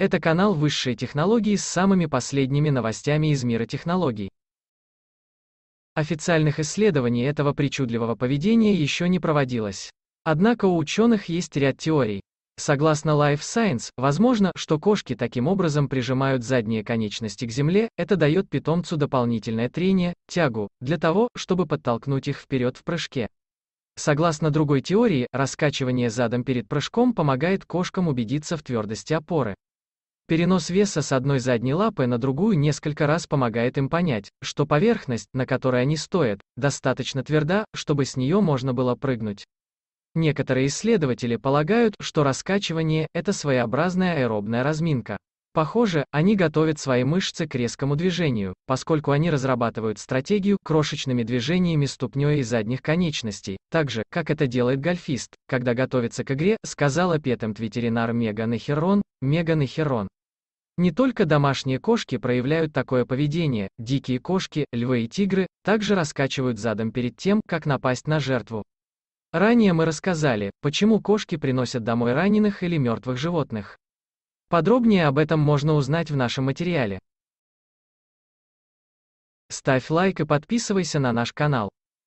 Это канал высшей технологии с самыми последними новостями из мира технологий. Официальных исследований этого причудливого поведения еще не проводилось. Однако у ученых есть ряд теорий. Согласно Life Science, возможно, что кошки таким образом прижимают задние конечности к земле, это дает питомцу дополнительное трение, тягу, для того, чтобы подтолкнуть их вперед в прыжке. Согласно другой теории, раскачивание задом перед прыжком помогает кошкам убедиться в твердости опоры. Перенос веса с одной задней лапы на другую несколько раз помогает им понять, что поверхность, на которой они стоят, достаточно тверда, чтобы с нее можно было прыгнуть. Некоторые исследователи полагают, что раскачивание – это своеобразная аэробная разминка. Похоже, они готовят свои мышцы к резкому движению, поскольку они разрабатывают стратегию крошечными движениями ступней и задних конечностей, так же, как это делает гольфист, когда готовится к игре, сказала петент-ветеринар Меган Эхерон, Меган Эхерон. Не только домашние кошки проявляют такое поведение, дикие кошки, львы и тигры, также раскачивают задом перед тем, как напасть на жертву. Ранее мы рассказали, почему кошки приносят домой раненых или мертвых животных. Подробнее об этом можно узнать в нашем материале. Ставь лайк и подписывайся на наш канал.